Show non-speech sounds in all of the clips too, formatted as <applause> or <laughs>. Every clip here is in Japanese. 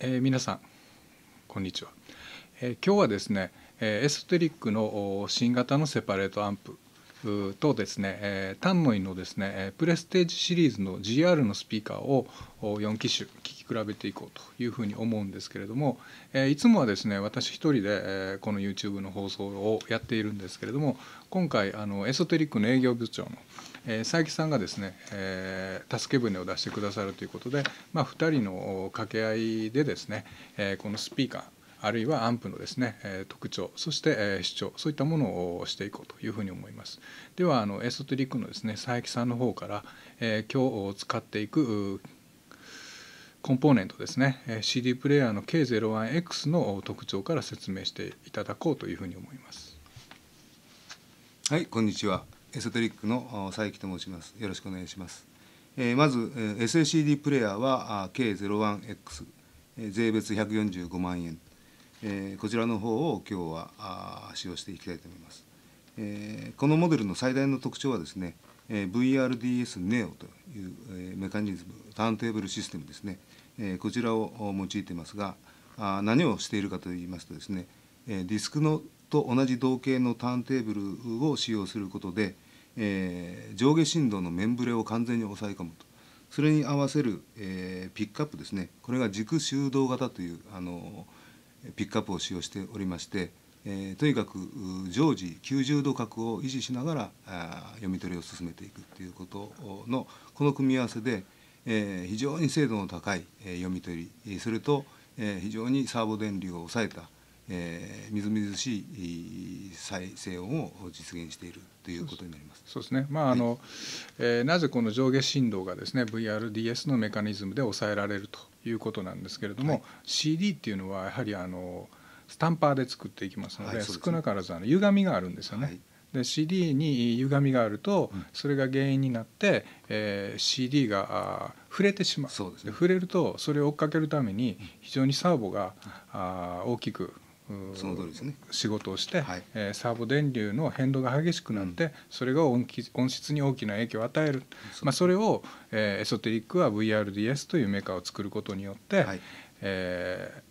えー、皆さんこんにちは、えー、今日はですね、えー、エソテリックの新型のセパレートアンプとですね、えー、タンノイのですねプレステージシリーズの GR のスピーカーを4機種聞比べていこうというふうに思うんですけれども、えいつもはですね私一人で、えこの YouTube の放送をやっているんですけれども今回あのエソテリックの営業部長の、え佐伯さんがですね、え助け舟を出してくださるということで、まあ、2人の掛け合いでですね、えこのスピーカーあるいはアンプのですね、え特徴そして、え主張そういったものをしていこうというふうに思いますではあのエソテリックのですね佐伯さんの方から、え今日使っていくコンポーネントですね CD プレイヤーの K01X の特徴から説明していただこうというふうに思いますはいこんにちはエソテリックの佐伯と申しますよろしくお願いしますえー、まず SACD プレイヤーは K01X 税別145万円えー、こちらの方を今日はあ使用していきたいと思います、えー、このモデルの最大の特徴はですね、えー、VRDS ネオという、えー、メカニズムターンテーブルシステムですねえこちらを用いていますがあ何をしているかといいますとですね、えディスクのと同じ同型のターンテーブルを使用することで、え上下振動の面ブレを完全に抑え込むとそれに合わせる、えピックアップですねこれが軸修道型というあのピックアップを使用しておりまして、えとにかく常時90度角を維持しながらあ読み取りを進めていくということのこの組み合わせで、えー、非常に精度の高い、えー、読み取りそれと、えー、非常にサーボ電流を抑えた、えー、みずみずしい再生音を実現しているということになります。そうですね。まあ、はい、あの、えー、なぜこの上下振動がですね VRDS のメカニズムで抑えられるということなんですけれども、はい、CD っていうのはやはりあのスタンパーで作っていきますのではいでね、少なからずあの歪みがあるんですよね。で CD に歪みがあると、それが原因になって、えー、CD が触れてしまうそうです、ね、触れるとそれを追っかけるために非常にサーボが、あ大きくその通りですね仕事をして、はい、えー、サーボ電流の変動が激しくなって、うん、それが音音質に大きな影響を与えるそ,、まあ、それを、えー、エソテリックは VRDS というメーカーを作ることによって、はい、えー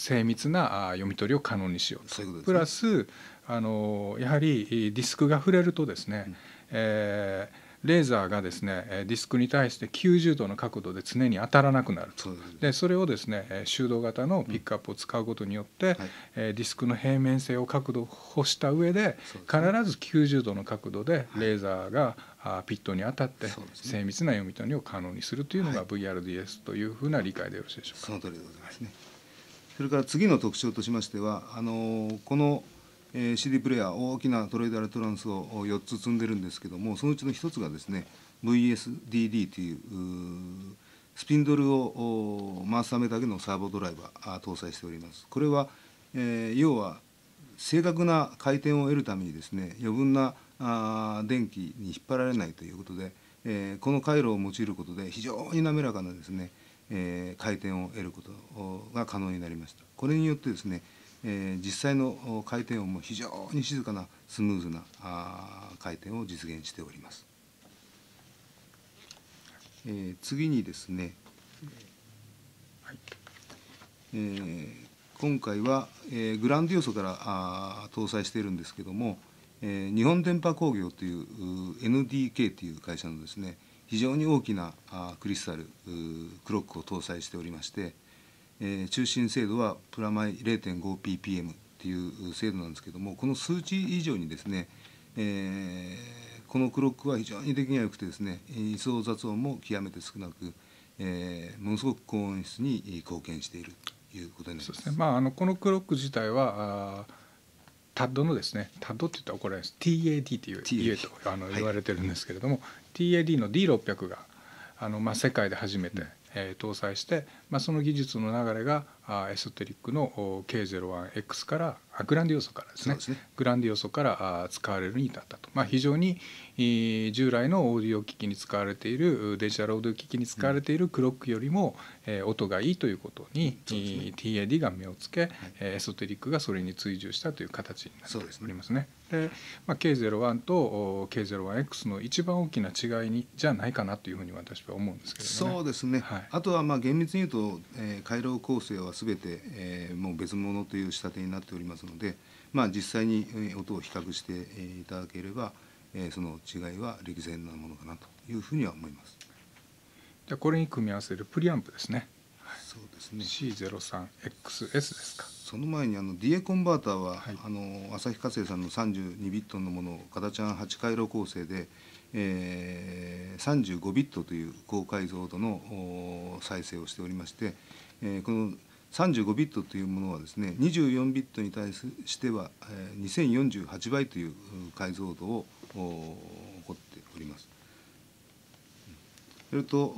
精密な読み取りを可能にしようね、プラスあのやはりディスクが触れるとですね、うん、えー、レーザーがですねディスクに対して90度の角度で常に当たらなくなるそでそれをですね修道型のピックアップを使うことによって、うんはい、ディスクの平面性を確保した上で、ね、必ず90度の角度でレーザーが、はい、ピットに当たって、ね、精密な読み取りを可能にするというのが VRDS というふうな理解でよろしいでしょうか。はい、その通りでございますねそれから次の特徴としましては、あのこの CD プレーヤー、大きなトレイド・アルトランスを4つ積んでるんですけども、そのうちの1つがですね、VSDD というスピンドルを回すためだけのサーボドライバー搭載しております。これは、え要は正確な回転を得るためにですね余分なあ電気に引っ張られないということで、えこの回路を用いることで非常に滑らかなですね、えー、回転を得ることが可能になりましたこれによってですね、えー、実際の回転音も非常に静かなスムーズなあ回転を実現しております、えー、次にですね、えー、今回は、えー、グランディオソからあ搭載しているんですけども、えー、日本電波工業という NDK という会社のですね、非常に大きなクリスタルクロックを搭載しておりまして、え中心精度はプラマイ 0.5ppm という精度なんですけどもこの数値以上にですね、えこのクロックは非常に出来が良くてですね位相雑音も極めて少なく、えものすごく高音質に貢献しているということになります。そうですねまあ、あのこのクロック自体はあタッドのですねタッドって言ったら怒られます TAD という TAD とあの言われてるんですけれども、はい、TAD の D600 があの、まあ、世界で初めて、えー、搭載して、まあ、その技術の流れがあエソテリックの K01X からグランディオソからですね、ね、グランディオソから使われるに至ったと、まあ、非常に従来のオーディオ機器に使われているデジタルオーディオ機器に使われているクロックよりも、え音がいいということに、ね、TAD が目をつけ、はい、エソテリックがそれに追従したという形になっておりますね。で、まあ、K01 と K01X の一番大きな違いにじゃないかなというふうに私は思うんですけど、ね、そうですね、はい、あとはまあ厳密に言うと、えー、回廊構成はすべて、えー、もう別物という仕立てになっておりますので、まあ、実際に音を比較していただければその違いは歴然なものかなというふうには思います。じゃこれに組み合わせるプリアンプですね。そうですね。C03XS ですか。その前にあの DA コンバーターは、はい、あの旭化成さんの32ビットのものを形は8回路構成で、えー、35ビットという高解像度の再生をしておりまして、えー、この35ビットというものはですね24ビットに対しては2048倍という解像度を起こっております。それと、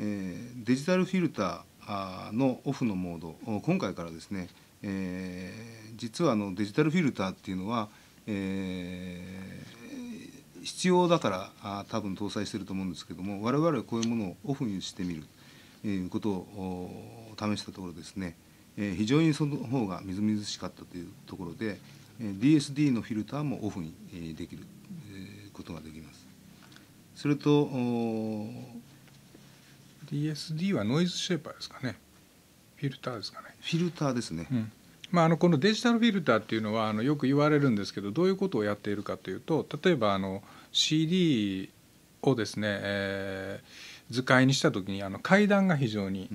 えデジタルフィルターのオフのモード今回からですね、え実はあのデジタルフィルターっていうのは、え必要だから多分搭載してると思うんですけども我々はこういうものをオフにしてみるいうことを試したところですね、え非常にその方がみずみずしかったというところで DSD のフィルターもオフにできることができます。それと DSD はノイズシェーパーですかねフィルターですかねフィルターですね、うん、まあ、あのこのデジタルフィルターっていうのはあのよく言われるんですけどどういうことをやっているかというと例えばあの CD をですね、えー図解にした時にあの階段が非常に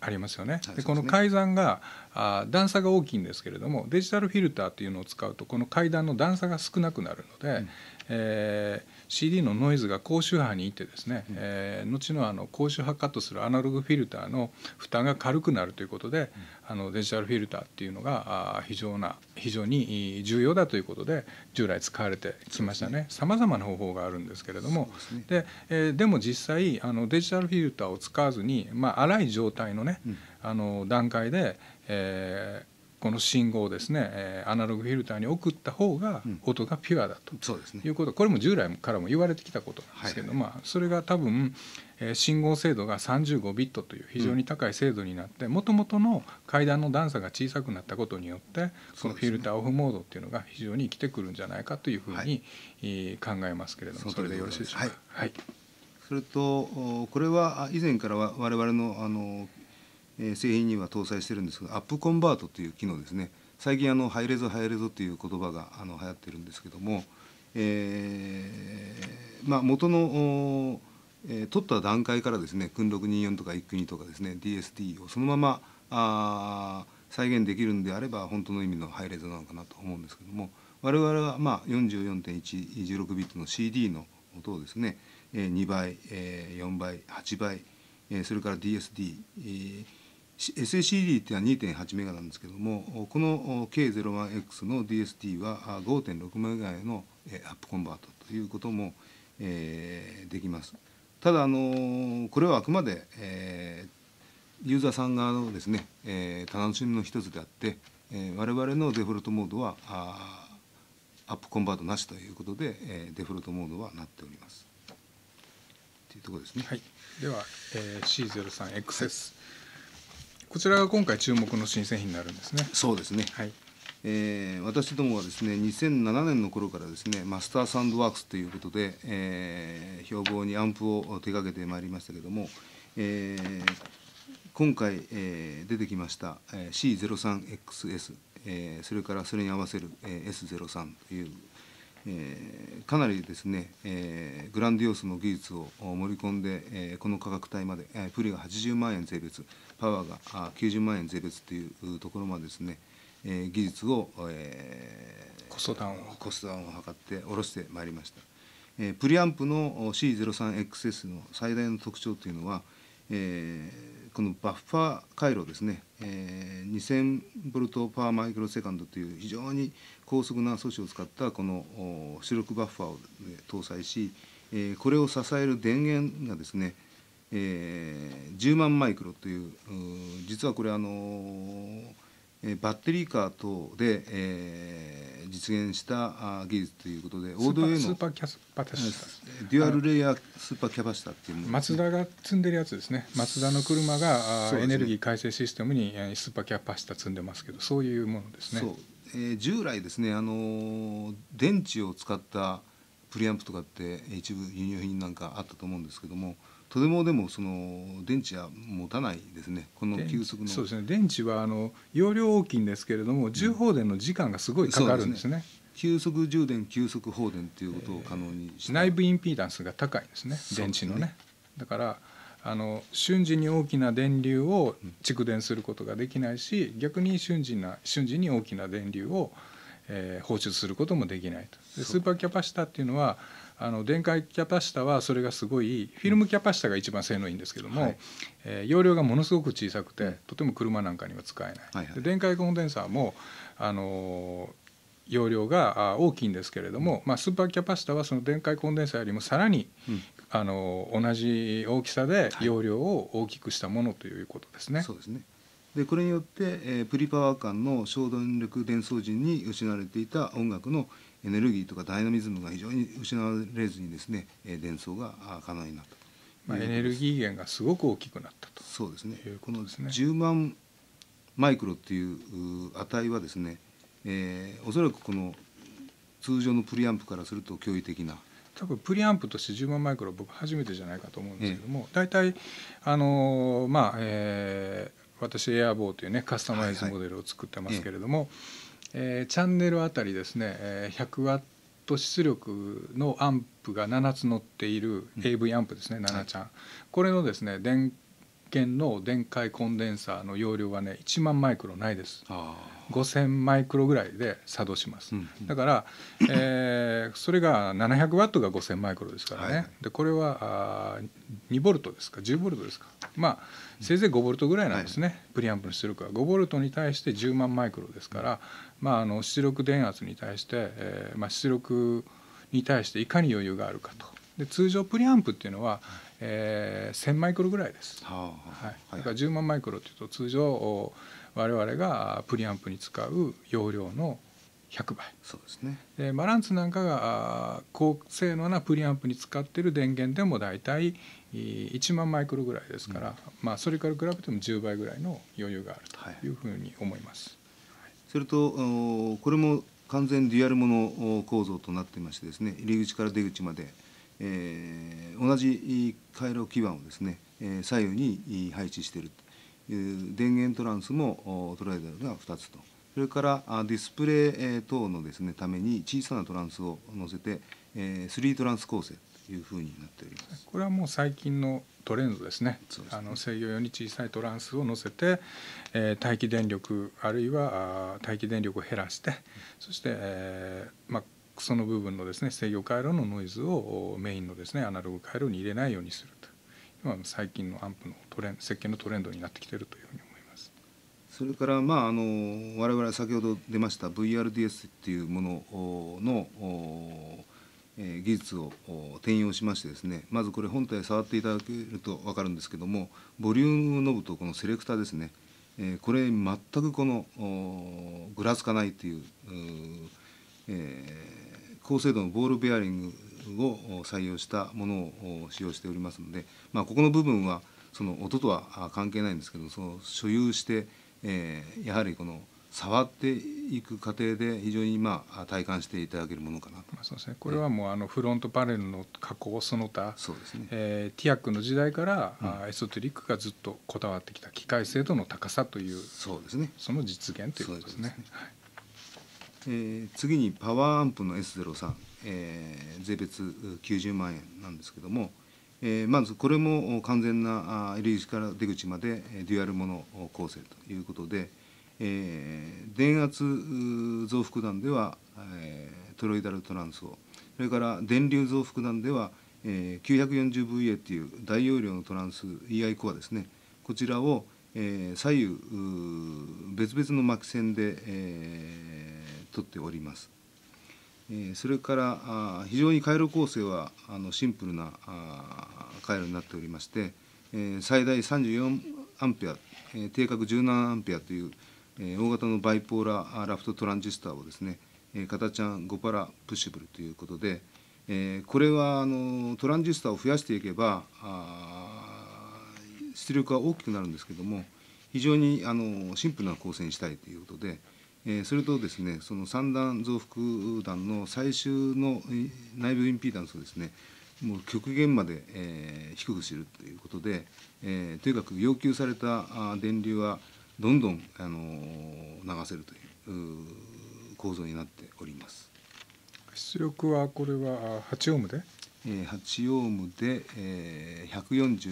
ありますよね。でこの階段があ段差が大きいんですけれどもデジタルフィルターというのを使うとこの階段の段差が少なくなるので、うん、えー CD のノイズが高周波にいってですね、うん、えー、後のあの高周波カットするアナログフィルターの負担が軽くなるということで、うん、あのデジタルフィルターっていうのが非常な非常に重要だということで従来使われてきましたねさまざまな方法があるんですけれどもで、ねで、えー、でも実際あのデジタルフィルターを使わずに、まあ、粗い状態のね、うん、あの段階で、えー、この信号をですね、えー、アナログフィルターに送った方が音がピュアだと、うんね、いうこと、これも従来からも言われてきたことなんですけど、はいはい、まあ、それが多分、えー、信号精度が35ビットという非常に高い精度になってもともとの階段の段差が小さくなったことによってこのフィルターオフモードっていうのが非常に生きてくるんじゃないかというふうに、い、考えますけれども、それでよろしいでしょうか。はい、はいそれとこれは以前から我々のあのえ製品には搭載してるんですがアップコンバートという機能ですね最近あのハイレゾハイレゾという言葉があの流行ってるんですけども、えー、まあ、元の、えー、取った段階からですね訓624とか一9 2とかですね DSD をそのままあ再現できるんであれば本当の意味のハイレゾなのかなと思うんですけども我々はまあ44.116ビットの CD の音をですね2倍4倍8倍それから DSD SACD っていうのは2.8メガなんですけどもこの K01X の DST は5.6メガへのアップコンバートということも、えー、できます。ただあのこれはあくまで、えー、ユーザーさん側のですね、えー、楽しみの一つであって、えー、我々のデフォルトモードはあアップコンバートなしということで、えー、デフォルトモードはなっております。というところですね。はい、では、えー、C03XS、はいこちらが今回注目の新製品になるんですね。そうですね。はい。えー、私どもはですね2007年の頃からですねマスターサウンドワークスということで、えー、標榜にアンプを手掛けてまいりましたけれども、えー、今回、えー、出てきました、えー、C03XS、えー、それからそれに合わせる、えー、S03 という、えー、かなりですね、えー、グランディオスの技術を盛り込んで、えー、この価格帯まで、えー、プリが80万円税別パワーが90万円税別というところまでですね、え技術を、えー、コストダウンをコストダウンを図って下ろしてまいりました、えプリアンプの C03XS の最大の特徴というのは、えー、このバッファー回路ですね、えー、2000ボルトパーマイクロセカンドという非常に高速な素子を使ったこの主力バッファーを、搭載し、えこれを支える電源がですねえー、10万マイクロという実はこれあのー、バッテリーカー等で、えー、実現した技術ということでオードウェイのスーパーキャスパシタデュアルレイヤースーパーキャパシタっていうね、マツダが積んでるやつですねマツダの車が、ね、エネルギー改正システムにスーパーキャパシタ積んでますけどそういうものですね。そうえー、従来ですねあの電池を使ったプリアンプとかって一部輸入品なんかあったと思うんですけどもとてもでもその電池は持たないですねこの急速のそうですね電池はあの容量大きいんですけれども充放電の時間がすごいかかるんですねうんすね、急速充電急速放電ということを可能にして、えー、内部インピーダンスが高いですね電池のね、ね、だからあの瞬時に大きな電流を蓄電することができないし逆に瞬時な瞬時に大きな電流をえー、放出することもできないとでスーパーキャパシタっていうのはあの電解キャパシタはそれがすごいフィルムキャパシタが一番性能いいんですけども、はい、えー、容量がものすごく小さくてとても車なんかには使えない、はいはい、で電解コンデンサーも、あのー、容量が大きいんですけれども、まあ、スーパーキャパシタはその電解コンデンサーよりもさらに、うん、あのー、同じ大きさで容量を大きくしたものということですね。はい、そうですねでこれによって、えプリパワー間の小電力伝送陣に失われていた音楽のエネルギーとかダイナミズムが非常に失われずにですね、え伝送が可能になったまあ、エネルギー源がすごく大きくなったとそうですね、ね、この10万マイクロっていう値はですね、えー、おそらくこの通常のプリアンプからすると驚異的な多分プリアンプとして10万マイクロ僕初めてじゃないかと思うんですけども、ええ、大体あのまあ、えー、私エアボーというねカスタマイズモデルを作ってますけれども、はいはい、えー、チャンネルあたりですね、え100ワット出力のアンプが7つ載っている AV アンプですね、うん、7ちゃん、はい、これのですね電源の電解コンデンサーの容量はね1万マイクロないです。あ5000マイクロぐらいで作動します、うんうん、だから、えー、それが700ワットが5000マイクロですからね、はい、でこれはあ2ボルトですか10ボルトですかまあせいぜい5ボルトぐらいなんですね、はい、プリアンプの出力は5ボルトに対して10万マイクロですから、まあ、あの出力電圧に対して、えーまあ、出力に対していかに余裕があるかとで通常プリアンプっていうのは、えー、1000マイクロぐらいです、はあははい、だから10万マイクロっていうと通常我々がプリアンプに使う容量の100倍そうですねでマランツなんかが高性能なプリアンプに使ってる電源でも大体1万マイクロぐらいですから、うん、まあ、それから比べても10倍ぐらいの余裕があるというふうに思います。はい、それとこれも完全デュアルモノ構造となっていましてですね入り口から出口まで、えー、同じ回路基板をですね左右に配置している電源トランスも捉えられるのが2つとそれからディスプレイ等のですねために小さなトランスを載せて3トランス構成というふうになっておりますこれはもう最近のトレンドですね、ね、あの制御用に小さいトランスを載せて、えー、待機電力あるいは待機電力を減らして、そして、えー、まあ、その部分のですね制御回路のノイズをメインのですねアナログ回路に入れないようにするの最近のアンプのトレン設計のトレンドになってきてるというふうに思いますそれから、まあ、あの我々先ほど出ました VRDS っていうものの技術を転用しましてですねまずこれ本体触っていただけると分かるんですけどもボリュームノブとこのセレクターですねこれ全くこのぐらつかないという高精度のボールベアリングを採用したものを使用しておりますので、まあ、ここの部分はその音とは関係ないんですけどその所有して、えー、やはりこの触っていく過程で非常にまあ体感していただけるものかなとそうです、ね、これはもうあのフロントパネルの加工その他そうですね、えー、ティアックの時代から、うん、エソテリックがずっとこだわってきた機械精度の高さというそうですねその実現ということですね。すねはい、えー、次にパワーアンプの S03 えー、税別90万円なんですけども、えー、まずこれも完全な入り口から出口までデュアルモノ構成ということで、えー、電圧増幅弾では、えー、トロイダルトランスをそれから電流増幅弾では、えー、940VA っていう大容量のトランス EI コアですねこちらを、えー、左右別々の巻き線で、えー、取っております。それから非常に回路構成はあのシンプルな回路になっておりまして最大34アンペア定格17アンペアという大型のバイポーラーラフトトランジスタをですね形チャン5パラプッシブルということでこれはあのトランジスタを増やしていけば出力は大きくなるんですけども非常にあのシンプルな構成にしたいということで。それとですね、その三段増幅弾の最終の内部インピーダンスをですね、もう極限まで、えー、低くするということで、えー、とにかく要求された電流はどんどん、あの流せるという構造になっております。出力はこれは8オームで、えー、8オームで、えー、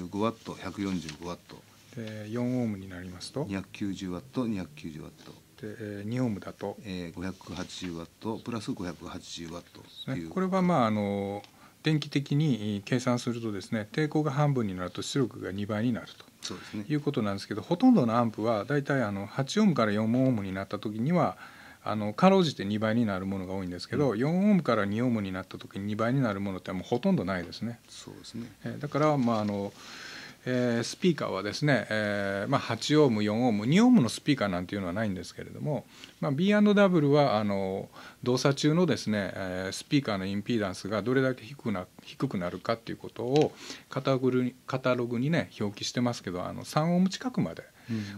145ワット145ワットで4オームになりますと290ワット290ワットでオームだと、えー、580ワットプラス580ワット、ね、これはまああの電気的に計算するとですね抵抗が半分になると出力が2倍になるとそうです、ね、いうことなんですけどほとんどのアンプはだいたいあの8オームから4オームになった時にはあのかろうじて2倍になるものが多いんですけど、うん、4オームから2オームになった時に2倍になるものってもうほとんどないですね。そうですねえだから、まああのえー、スピーカーはですね、えーまあ、8オーム4オーム2オームのスピーカーなんていうのはないんですけれども、まあ、B&W はあの動作中のですね、えー、スピーカーのインピーダンスがどれだけ低くな低くなるかっていうことをカタログにカタログにね表記してますけどあの3オーム近くまで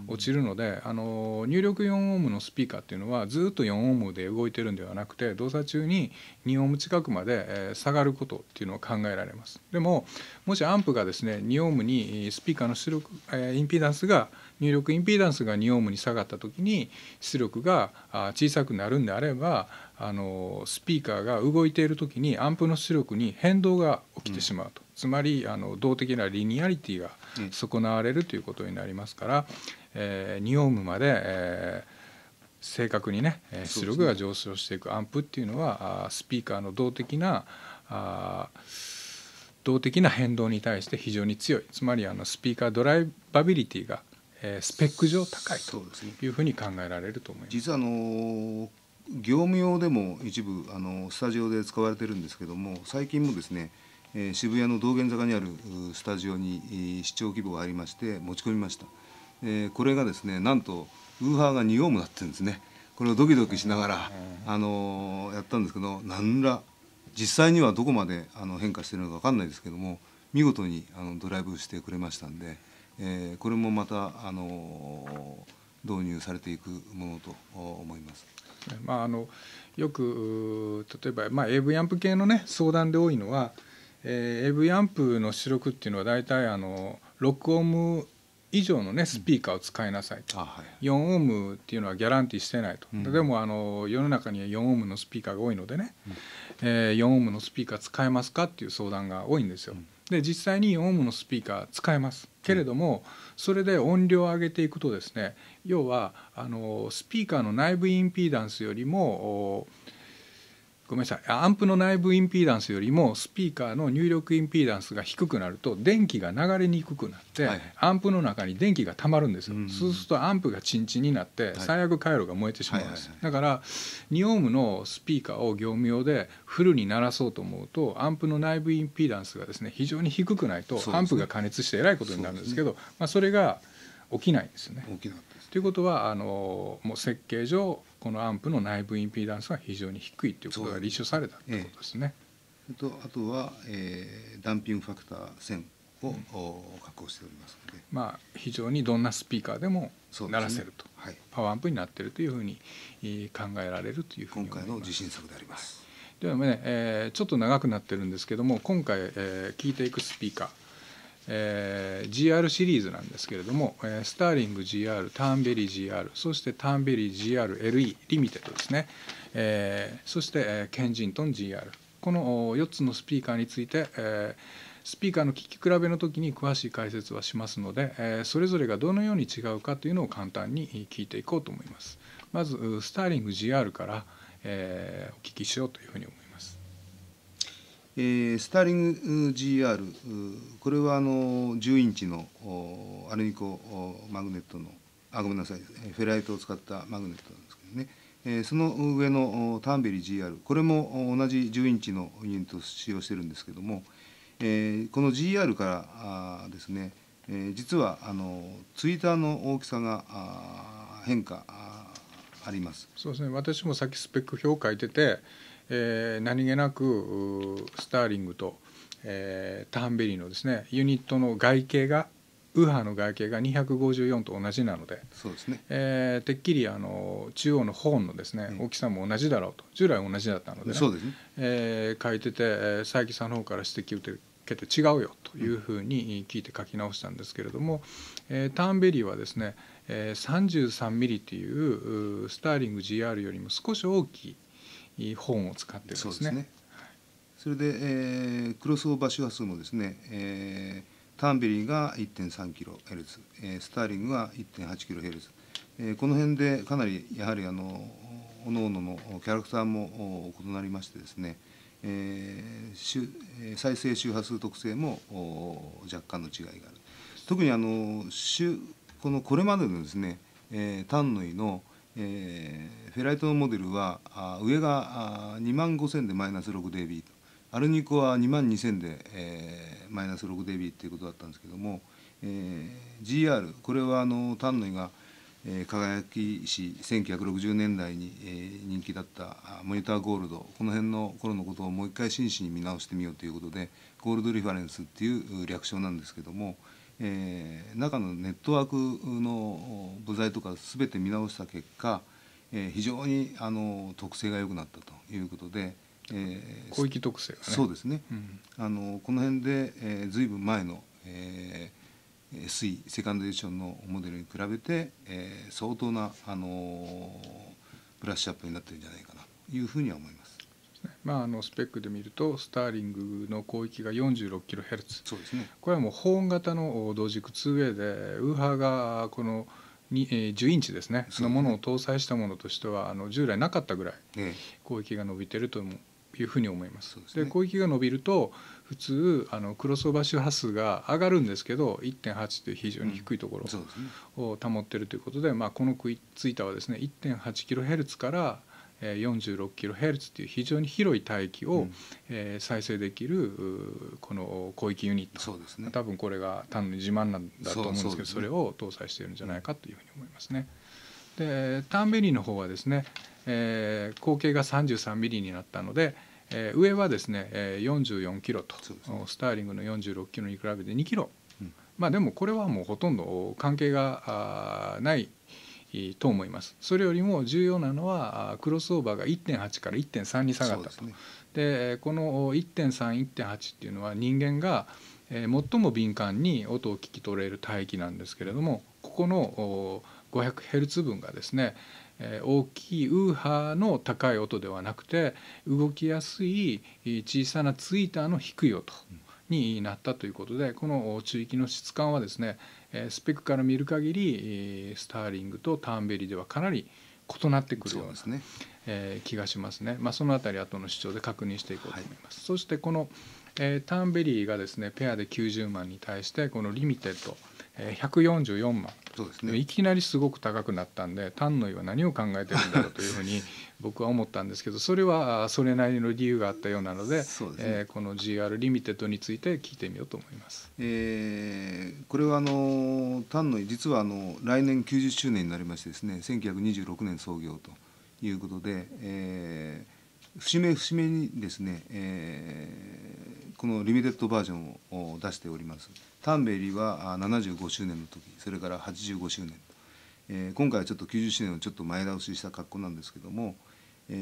落ちるので、あの入力4オームのスピーカーっていうのはずっと4オームで動いてるんではなくて動作中に2オーム近くまで、え下がることっていうのは考えられますでももしアンプがですね2オームにスピーカーの出力、えインピーダンスが入力インピーダンスが2オームに下がった時に出力が小さくなるんであればあのスピーカーが動いている時にアンプの出力に変動が起きてしまうと。うんつまりあの動的なリニアリティが損なわれるということになりますから、うん、えー、2オームまで、えー、正確にね出力が上昇していくアンプっていうのはスピーカーの動的な動的な変動に対して非常に強いつまりあのスピーカードライバビリティがスペック上高いというふうに考えられると思います。実はあの業務用でも一部あのスタジオで使われてるんですけども最近もですね渋谷の道玄坂にあるスタジオに視聴規模がありまして持ち込みました、えこれがですねなんとウーハーが2オームなってんですねこれをドキドキしながら、あのやったんですけど何ら実際にはどこまであの変化してるのか分かんないですけども見事にあのドライブしてくれましたんで、えこれもまた、あの導入されていくものと思います。まあ、あのよく例えば、まあ、AV アンプ系の、ね、相談で多いのはえー、AV アンプの出力っていうのは大体あの6オーム以上のねスピーカーを使いなさいと、うんはい、4オームっていうのはギャランティーしてないと、うん、でもあの世の中には4オームのスピーカーが多いのでね、うん、えー、4オームのスピーカー使えますかっていう相談が多いんですよ、うん、で実際に4オームのスピーカー使えますけれども、それで音量を上げていくとですね要はあのスピーカーの内部インピーダンスよりもおごめんなさいアンプの内部インピーダンスよりもスピーカーの入力インピーダンスが低くなると電気が流れにくくなって、はい、アンプの中に電気がたまるんですよ、うん、そうするとアンプがチンチンになって最悪回路が燃えてしまうんです、だから2オームのスピーカーを業務用でフルに鳴らそうと思うとアンプの内部インピーダンスがですね非常に低くないと、ね、アンプが加熱してえらいことになるんですけどそ、ね、まあ、それが起きないんですね。起きなということはあのもう設計上このアンプの内部インピーダンスが非常に低いということが立証されたということですね。えっとあとは、えー、ダンピングファクター1000を、うん、確保しておりますので、まあ、非常にどんなスピーカーでも鳴らせると、ねはい、パワーアンプになっているというふうに考えられるというふうに今回の地信作であります。ではね、えー、ちょっと長くなってるんですけども今回、えー、聞いていくスピーカーえー、GR シリーズなんですけれども、えー、スターリング GR、ターンベリー GR、そしてターンベリー GRLE リミテッドですね、えー、そして、えー、ケンジントン GR、この4つのスピーカーについて、えースピーカーの聞き比べの時に詳しい解説はしますので、えー、それぞれがどのように違うかというのを簡単に聞いていこうと思います。まずスターリング GR から、えー、お聞きしようというふうに思います。スターリング GR、これはあの10インチのアルミコマグネットの、あ、ごめんなさい、フェライトを使ったマグネットなんですけどね、その上のターンベリー GR、これも同じ10インチのユニットを使用してるんですけども、この GR からですね、実はあのツイーターの大きさが変化あります。そうですね私もさっきスペック表を書いててえー、何気なくスターリングと、えー、ターンベリーのですねユニットの外形がウーハーの外形が254と同じなのでそうですね、えー、てっきりあの中央のホーンのですね、大きさも同じだろうと従来同じだったので、ね,、そうですねえー、書いてて佐伯さんの方から指摘を受けて違うよというふうに聞いて書き直したんですけれども、うん、えー、ターンベリーはですね、えー、33mm というスターリング GR よりも少し大きい。本を使ってるんですね。そ、ね、それで、えー、クロスオーバー周波数もですね、えー、タンベリーが 1.3kHz、えー、スターリングが 1.8kHz、えー、この辺でかなりやはりあの各々ののキャラクターも異なりましてですね、えー、再生周波数特性も若干の違いがある特にあのこのこれまでのですね、えー、タンヌイの、えー、フェライトのモデルはあ上があ2万5000でマイナス 6dB とアルニコは2万2000で、えー、マイナス 6dB っていうことだったんですけども、えー、GR これはあの丹野が、えー、輝き市1960年代に、えー、人気だったモニターゴールドこの辺の頃のことをもう一回真摯に見直してみようということでゴールドリファレンスっていう略称なんですけども、えー、中のネットワークの部材とか全て見直した結果、えー、非常にあの特性が良くなったということで、えー、広域特性がねそうですね、うん、あのこの辺で、えー、随分前の、えー、SE セカンドエディションのモデルに比べて、えー、相当なあのブラッシュアップになってるんじゃないかなというふうには思います。まあ、あのスペックで見るとスターリングの広域が 46kHz そうですねこれはもう保温型の同軸 2way でウーハーがこのに、え10インチですねそのものを搭載したものとしてはあの従来なかったぐらい広域が伸びてるというふうに思います。で、広域が伸びると普通あのクロスオーバー周波数が上がるんですけど1.8という非常に低いところを保ってるということでうんでね、まあ、このくいついたはですね 1.8kHz から 46kHz という非常に広い帯域を、え再生できるこの広域ユニットそうです、ね、多分これが単に自慢なんだと思うんですけどそれを搭載しているんじゃないかというふうに思いますね。でターンベリーの方はですね、えー、口径が 33mm になったので、えー、上はですね、え44キロと、ね、スターリングの46キロに比べて2キロ、うん、まあでもこれはもうほとんど関係がないと思いますそれよりも重要なのはクロスオーバーが1.8から1.3に下がったとで、ね、この1.31.8っていうのは人間が最も敏感に音を聞き取れる帯域なんですけれどもここの 500Hz 分がですね大きいウーハーの高い音ではなくて動きやすい小さなツイーターの低い音になったということでこの中域の質感はですねスペックから見る限りスターリングとターンベリーではかなり異なってくるようなう、え気がしますね、まあ、そのあたり後の主張で確認していこうと思います、はい、そしてこの、えー、ターンベリーがですねペアで90万に対してこのリミテッド、えー、144万そうですね、いきなりすごく高くなったんで丹野井は何を考えてるんだろうというふうに <laughs> 僕は思ったんですけどそれはそれなりの理由があったようなのでで、ね、えー、この GR リミテッドについて聞いてみようと思います、えー、これはあの丹野井実はあの来年90周年になりましてですね1926年創業ということで、えー、節目節目にですね、えー、このリミテッドバージョンを出しております。丹兵衛里は75周年の時それから85周年、えー、今回はちょっと90周年をちょっと前倒しした格好なんですけども、え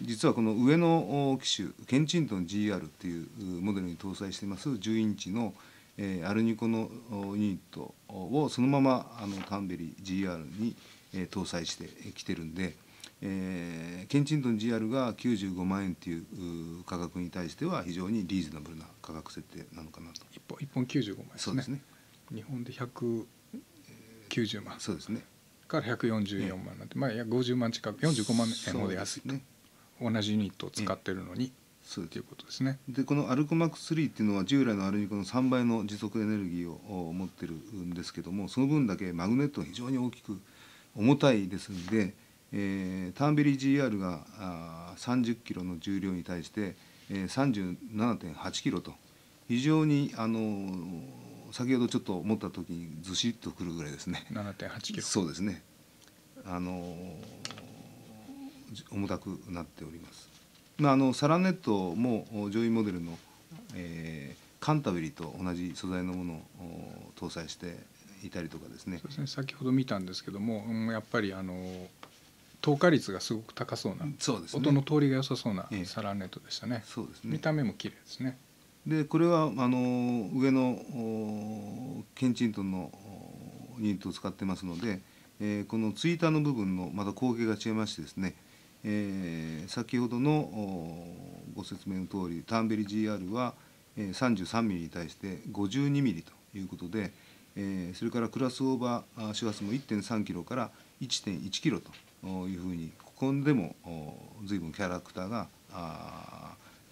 ー、実はこの上の機種ケンチントン GR っていうモデルに搭載しています10インチの、えー、アルニコのユニットをそのままあのタンベリ GR に、えー、搭載してきてるんで。えー、ケンチントン GR が95万円という価格に対しては非常にリーズナブルな価格設定なのかなと1本 ,1 本95万円ですねそうですね日本で190万、えー、そうですねから144万なんて、まあ50万近く45万円ほど安いと、ね、同じユニットを使ってるのに、ね、そうということですねでこのアルコマックス3っていうのは従来のアルミコの3倍の持続エネルギーを持ってるんですけどもその分だけマグネットが非常に大きく重たいですんでえー、ターンベリー GR があ30キロの重量に対して、えー、37.8キロと非常にあのー、先ほどちょっと持った時にずしっとくるぐらいですね7.8キロそうですねあのー、重たくなっております、まあ、あのサラネットも上位モデルの、えー、カンタベリーと同じ素材のものを搭載していたりとかですねそうですね先ほど見たんですけどもうん、やっぱりあのー透過率がすごく高そうなそうです、ね、音の通りが良さそうなサランネットでしたねええ、そうですね見た目も綺麗ですねでこれはあの上のケンチントンのニットを使ってますので、えー、このツイーターの部分のまた光景が違いましてですね、えー、先ほどのご説明の通りターンベリ GR は 33mm に対して 52mm ということで、えー、それからクラスオーバー周波数も1 3 k ロから1 1 k ロというふうにここでも随分キャラクターが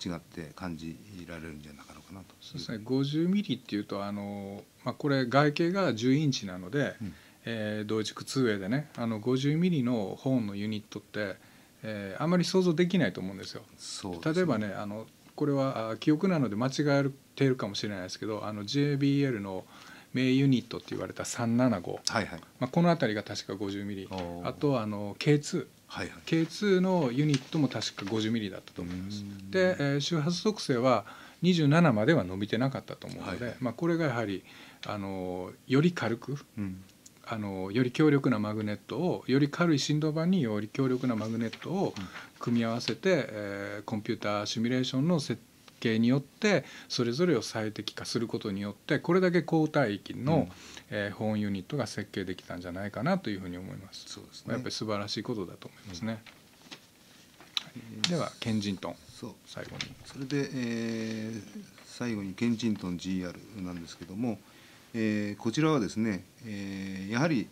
違って感じられるんじゃなかろうかなとそうですね50ミリっていうとあの、まあ、これ外径が10インチなので、うん、えー、同軸 2way でねあの50ミリのホーンのユニットって、えー、あまり想像できないと思うんですよ。すね、例えばねあのこれは記憶なので間違えているかもしれないですけどあの JBL の「名ユニットって言われた375、はいはいまあ、この辺りが確か50ミリあとあの K2 はいはい、K2 のユニットも確か50ミリだったと思います。で、えー、周波数特性は27までは伸びてなかったと思うので、はい、まあ、これがやはりあのより軽く、うん、あのより強力なマグネットをより軽い振動板により強力なマグネットを組み合わせて、うん、えー、コンピューターシミュレーションの設定計によってそれぞれを最適化することによってこれだけ高帯域の、え保温ユニットが設計できたんじゃないかなというふうに思います。そうですね、やっぱり素晴らしいことだと思いますね。うん、ではケンジントンそう最後にそれで、えー、最後にケンジントン GR なんですけども、えー、こちらはですね、えー、やはり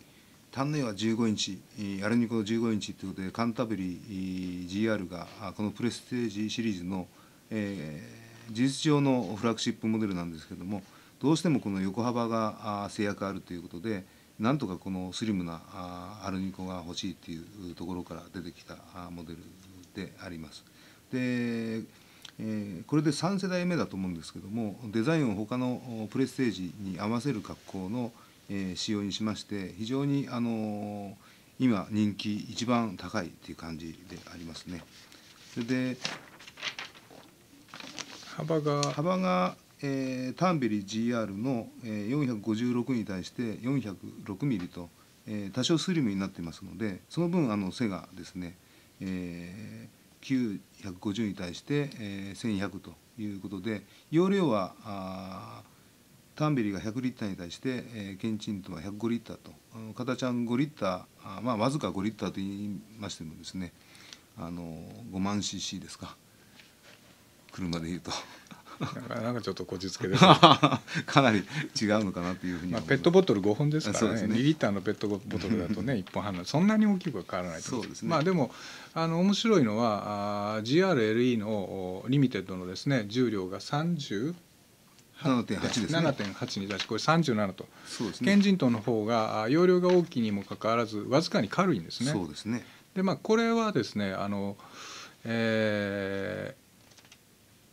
単年は15インチアルミコの15インチということでカンタベリー GR がこのプレステージシリーズのえー、事実上のフラッグシップモデルなんですけどもどうしてもこの横幅が制約あるということでなんとかこのスリムなアルニコが欲しいっていうところから出てきたモデルであります。でえこれで3世代目だと思うんですけどもデザインを他のプレステージに合わせる格好の、え仕様にしまして非常に、あの今人気一番高いっていう感じでありますね。で幅が幅が、えー、タンベリ GR の、えー、456に対して406ミリと、えー、多少スリムになっていますのでその分あの背がですね、えー、950に対して、えー、1100ということで容量はあタンベリが100リッターに対して、えー、ケンチントは105リッターとカタちゃん5リッターまあわずか5リッターと言いましてもですねあの5万 cc ですか。車で言うと。なんかちょっとこじつけです <laughs> かなり違うのかなというふうに、まあ、ペットボトル5本ですからねね2リッターのペットボトルだとね1 <laughs> 本半のそんなに大きくは変わらないと思います、ね、まあでもあの面白いのはあ GRLE のリミテッドのですね重量が30 7.8ですね。7.8に対しこれ37と。そうですね。ケンジントンの方が容量が大きいにもかかわらずわずかに軽いんですね。そうですね。でまあこれはですねあの、えー、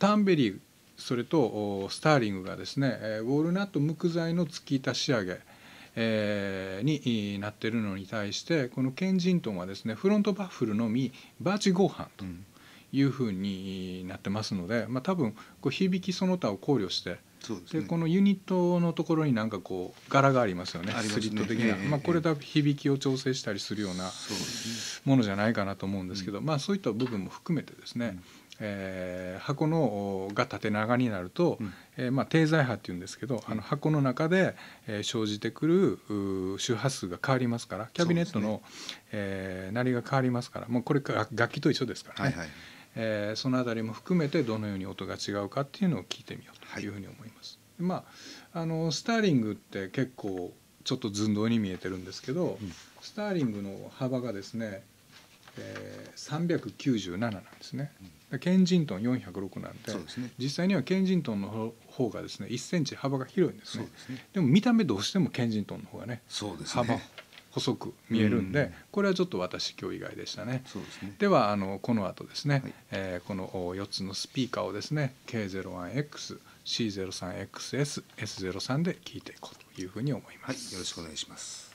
タンベリーそれとスターリングがですね、えウォールナット無垢材の突き出し上げ、えになってるのに対してこのケンジントンはですねフロントバッフルのみバーチ合板というふうになってますので、まあ、多分こう響きその他を考慮して。で、ね、このユニットのところになんかこう柄がありますよね、ね、スリット的な、えー、まあ、これだ響きを調整したりするようなものじゃないかなと思うんですけど、うまあ、そういった部分も含めてですね、うんえー、箱のが縦長になると、うん、えー、まあ、低材波っていうんですけど、うん、あの箱の中で、えー、生じてくる周波数が変わりますからキャビネットの、ねえー、鳴りが変わりますからもうこれ楽器と一緒ですからね、はいはい、えー、その辺りも含めてどのように音が違うかっていうのを聞いてみようというふうに思います。はい、まあ、あのスターリングって結構ちょっと寸胴に見えてるんですけど、うん、スターリングの幅がですね、えー、397なんですね。うんケンジントン406なんで、ね、実際にはケンジントンの方がですね1センチ幅が広いんですね、ね、でも見た目どうしてもケンジントンの方がねそうですね幅細く見えるんで、うん、これはちょっと私今日以外でしたね。でねではあのこの後ですね、はい、えー、この4つのスピーカーをですね K01X、C03XS、S03 で聞いていこうというふうに思います。はい、よろしくお願いします。